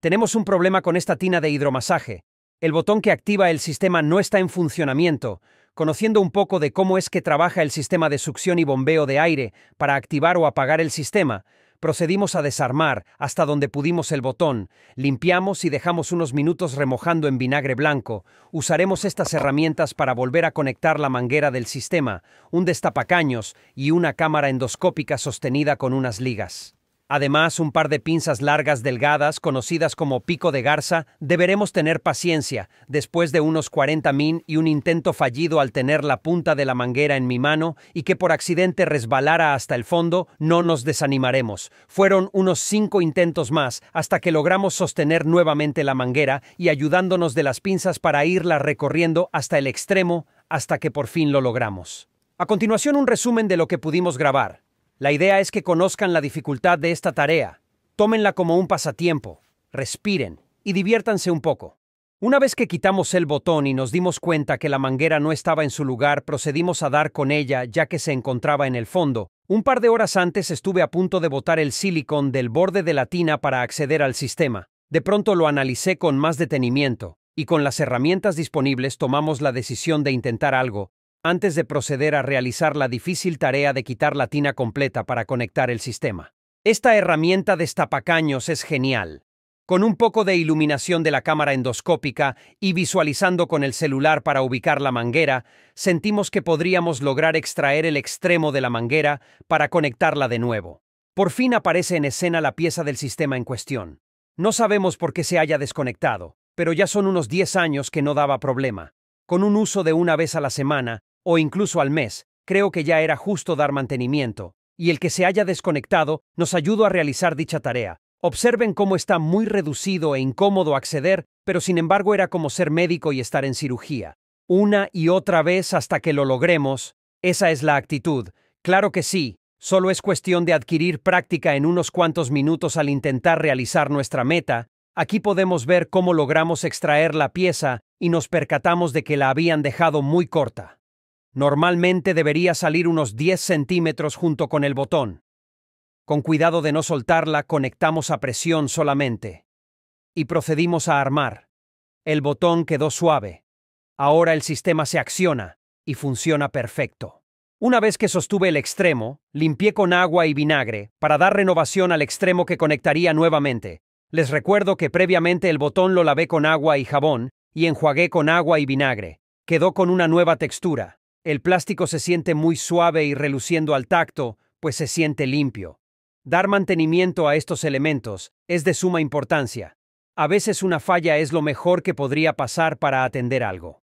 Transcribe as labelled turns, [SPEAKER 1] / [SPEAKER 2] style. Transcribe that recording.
[SPEAKER 1] Tenemos un problema con esta tina de hidromasaje. El botón que activa el sistema no está en funcionamiento. Conociendo un poco de cómo es que trabaja el sistema de succión y bombeo de aire para activar o apagar el sistema, procedimos a desarmar hasta donde pudimos el botón, limpiamos y dejamos unos minutos remojando en vinagre blanco. Usaremos estas herramientas para volver a conectar la manguera del sistema, un destapacaños y una cámara endoscópica sostenida con unas ligas. Además, un par de pinzas largas delgadas, conocidas como pico de garza, deberemos tener paciencia. Después de unos 40 min y un intento fallido al tener la punta de la manguera en mi mano y que por accidente resbalara hasta el fondo, no nos desanimaremos. Fueron unos cinco intentos más hasta que logramos sostener nuevamente la manguera y ayudándonos de las pinzas para irla recorriendo hasta el extremo, hasta que por fin lo logramos. A continuación un resumen de lo que pudimos grabar. La idea es que conozcan la dificultad de esta tarea, tómenla como un pasatiempo, respiren y diviértanse un poco. Una vez que quitamos el botón y nos dimos cuenta que la manguera no estaba en su lugar, procedimos a dar con ella ya que se encontraba en el fondo. Un par de horas antes estuve a punto de botar el silicón del borde de la tina para acceder al sistema. De pronto lo analicé con más detenimiento, y con las herramientas disponibles tomamos la decisión de intentar algo antes de proceder a realizar la difícil tarea de quitar la tina completa para conectar el sistema. Esta herramienta de estapacaños es genial. Con un poco de iluminación de la cámara endoscópica y visualizando con el celular para ubicar la manguera, sentimos que podríamos lograr extraer el extremo de la manguera para conectarla de nuevo. Por fin aparece en escena la pieza del sistema en cuestión. No sabemos por qué se haya desconectado, pero ya son unos 10 años que no daba problema. Con un uso de una vez a la semana, o incluso al mes, creo que ya era justo dar mantenimiento, y el que se haya desconectado nos ayudó a realizar dicha tarea. Observen cómo está muy reducido e incómodo acceder, pero sin embargo era como ser médico y estar en cirugía. Una y otra vez hasta que lo logremos, esa es la actitud. Claro que sí, solo es cuestión de adquirir práctica en unos cuantos minutos al intentar realizar nuestra meta. Aquí podemos ver cómo logramos extraer la pieza y nos percatamos de que la habían dejado muy corta. Normalmente debería salir unos 10 centímetros junto con el botón. Con cuidado de no soltarla, conectamos a presión solamente. Y procedimos a armar. El botón quedó suave. Ahora el sistema se acciona y funciona perfecto. Una vez que sostuve el extremo, limpié con agua y vinagre para dar renovación al extremo que conectaría nuevamente. Les recuerdo que previamente el botón lo lavé con agua y jabón y enjuagué con agua y vinagre. Quedó con una nueva textura. El plástico se siente muy suave y reluciendo al tacto, pues se siente limpio. Dar mantenimiento a estos elementos es de suma importancia. A veces una falla es lo mejor que podría pasar para atender algo.